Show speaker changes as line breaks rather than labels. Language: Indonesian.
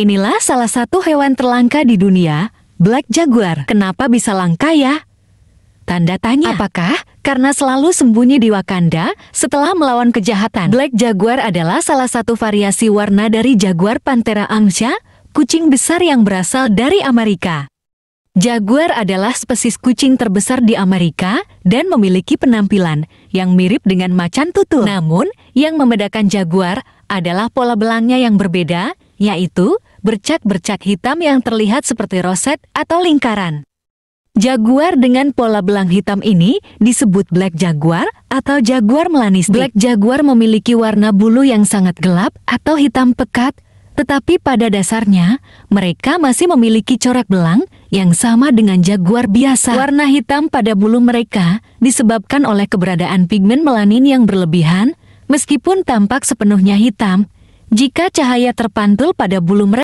Inilah salah satu hewan terlangka di dunia, Black Jaguar. Kenapa bisa langka ya? Tanda tanya. Apakah karena selalu sembunyi di Wakanda setelah melawan kejahatan? Black Jaguar adalah salah satu variasi warna dari Jaguar Panthera Angsa, kucing besar yang berasal dari Amerika. Jaguar adalah spesies kucing terbesar di Amerika dan memiliki penampilan yang mirip dengan macan tutul. Namun, yang membedakan jaguar adalah pola belangnya yang berbeda, yaitu bercak-bercak hitam yang terlihat seperti roset atau lingkaran. Jaguar dengan pola belang hitam ini disebut black jaguar atau jaguar melanistik. Black jaguar memiliki warna bulu yang sangat gelap atau hitam pekat, tetapi pada dasarnya mereka masih memiliki corak belang yang sama dengan jaguar biasa. Warna hitam pada bulu mereka disebabkan oleh keberadaan pigmen melanin yang berlebihan, meskipun tampak sepenuhnya hitam, jika cahaya terpantul pada bulu mereka,